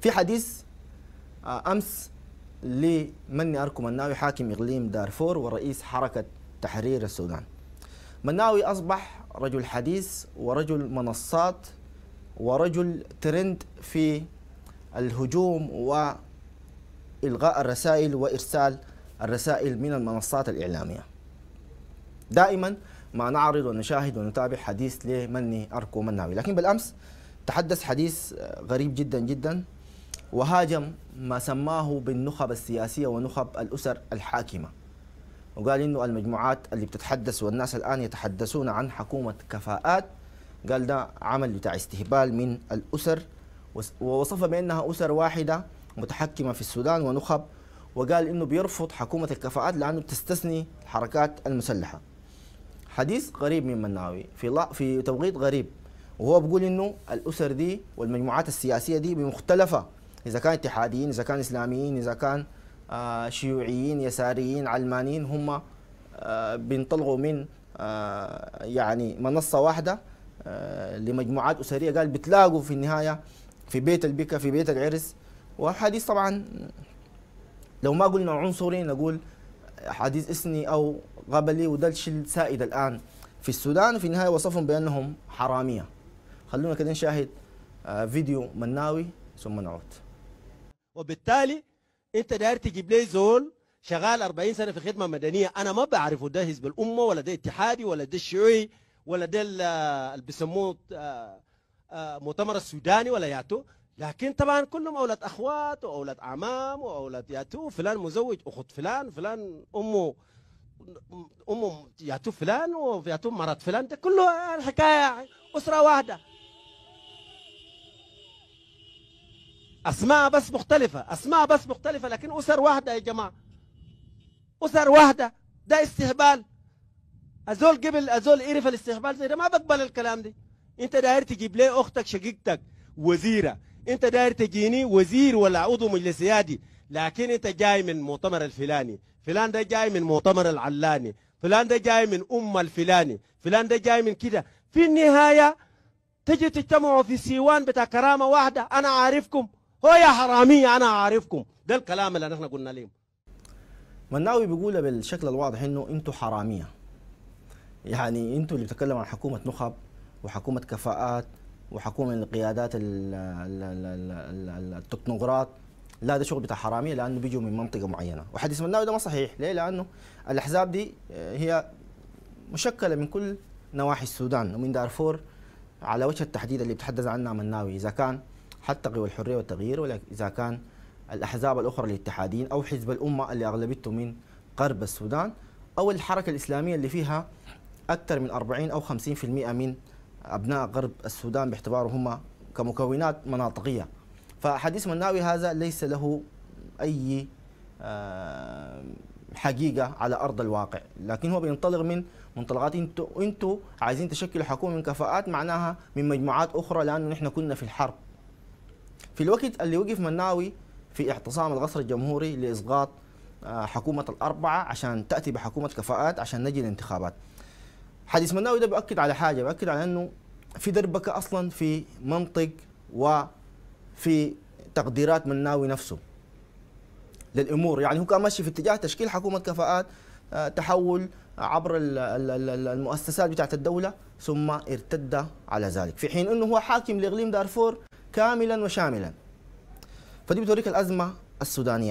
في حديث آه، امس لمني اركو مناوي حاكم اقليم دارفور ورئيس حركه تحرير السودان. مناوي اصبح رجل حديث ورجل منصات ورجل ترند في الهجوم والغاء الرسائل وارسال الرسائل من المنصات الاعلاميه. دائما ما نعرض ونشاهد ونتابع حديث لمني اركو مناوي، لكن بالامس تحدث حديث آه، غريب جدا جدا وهاجم ما سماه بالنخب السياسية ونخب الأسر الحاكمة وقال إنه المجموعات اللي بتتحدث والناس الآن يتحدثون عن حكومة كفاءات قال ده عمل بتاع استهبال من الأسر ووصفها بأنها أسر واحدة متحكمة في السودان ونخب وقال إنه بيرفض حكومة الكفاءات لأنه بتستثني الحركات المسلحة حديث غريب من مناوي في في توقيت غريب وهو بيقول إنه الأسر دي والمجموعات السياسية دي بمختلفة اذا كان اتحاديين اذا كان اسلاميين اذا كان آه، شيوعيين يساريين علمانيين هم آه، بينطلقوا من آه، يعني منصه واحده لمجموعات اسريه قال بتلاقوا في النهايه في بيت البكا في بيت العرس وحديث طبعا لو ما قلنا عنصري نقول حديث اسني او قبلي وده الشيء السائد الان في السودان وفي النهايه وصفهم بانهم حراميه خلونا كده نشاهد فيديو مناوي ثم نعود وبالتالي انت داير تجيب لي زول شغال 40 سنه في خدمه مدنيه انا ما بعرفه ده حزب الامه ولا ده اتحادي ولا ده الشيوعي ولا ده اللي بيسموه آه، آه، مؤتمر السوداني ولا ياتو لكن طبعا كلهم اولاد اخوات واولاد اعمام واولاد ياتو فلان مزوج اخت فلان فلان امه امه ياتو فلان وياتو مرات فلان ده كله الحكايه اسره واحده اسماء بس مختلفة اسماء بس مختلفة لكن اسر واحدة يا جماعة اسر واحدة ده استهبال ازول قبل ازول عرف الاستهبال زي ده ما بقبل الكلام ده انت داير تجيب لي اختك شقيقتك وزيرة انت داير تجيني وزير ولا عضو مجلس يادي لكن انت جاي من مؤتمر الفلاني فلان ده جاي من مؤتمر العلاني فلان ده جاي من ام الفلاني فلان ده جاي من كده في النهايه تجي تجتمعوا في سيوان بتاع كرامه واحده انا عارفكم هو يا حرامية أنا عارفكم ده الكلام اللي احنا قلنا لهم مناوي بيقولها بالشكل الواضح انه انتوا حراميه يعني انتوا اللي بتتكلم عن حكومه نخب وحكومه كفاءات وحكومه القيادات التكنوقراط لا ده شغل بتاع حراميه لانه بيجوا من منطقه معينه وحديث مناوي ده ما صحيح ليه لانه الاحزاب دي آه، هي مشكله من كل نواحي السودان ومن دارفور على وجه التحديد اللي بتحدث عنها مناوي اذا كان حتى قوى الحريه والتغيير ولكن اذا كان الاحزاب الاخرى الاتحاديين او حزب الامه اللي اغلبته من غرب السودان او الحركه الاسلاميه اللي فيها اكثر من 40 او 50% من ابناء غرب السودان باعتبارهم هم كمكونات مناطقيه فحديث مناوي هذا ليس له اي آه، حقيقه على ارض الواقع لكن هو بينطلق من منطلقات انتم انتم عايزين تشكلوا حكومه من كفاءات معناها من مجموعات اخرى لانه نحن كنا في الحرب في الوقت اللي وقف مناوي في اعتصام القصر الجمهوري لإسقاط آه، حكومة الأربعة عشان تأتي بحكومة كفاءات عشان نجي الانتخابات حديث مناوي ده بأكد على حاجة بأكد على أنه في دربكة أصلا في منطق وفي تقديرات مناوي نفسه للأمور يعني هو كان ماشي في اتجاه تشكيل حكومة كفاءات آه، تحول عبر المؤسسات بتاعت الدولة ثم ارتد على ذلك في حين أنه هو حاكم لإقليم دارفور كاملا وشاملا فدي بتوريك الأزمة السودانية